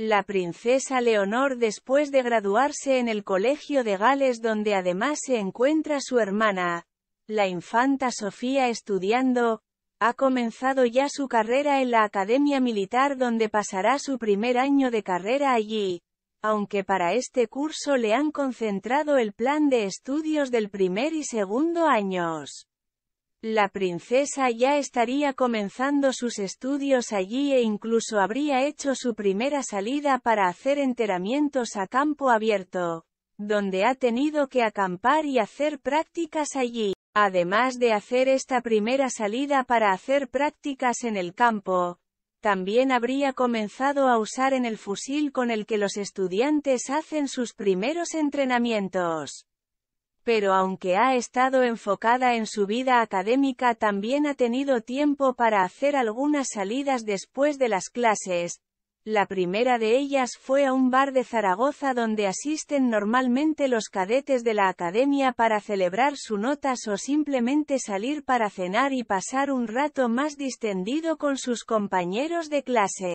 La princesa Leonor después de graduarse en el Colegio de Gales donde además se encuentra su hermana, la infanta Sofía estudiando, ha comenzado ya su carrera en la Academia Militar donde pasará su primer año de carrera allí, aunque para este curso le han concentrado el plan de estudios del primer y segundo años. La princesa ya estaría comenzando sus estudios allí e incluso habría hecho su primera salida para hacer enteramientos a campo abierto, donde ha tenido que acampar y hacer prácticas allí. Además de hacer esta primera salida para hacer prácticas en el campo, también habría comenzado a usar en el fusil con el que los estudiantes hacen sus primeros entrenamientos pero aunque ha estado enfocada en su vida académica también ha tenido tiempo para hacer algunas salidas después de las clases. La primera de ellas fue a un bar de Zaragoza donde asisten normalmente los cadetes de la academia para celebrar sus notas o simplemente salir para cenar y pasar un rato más distendido con sus compañeros de clase.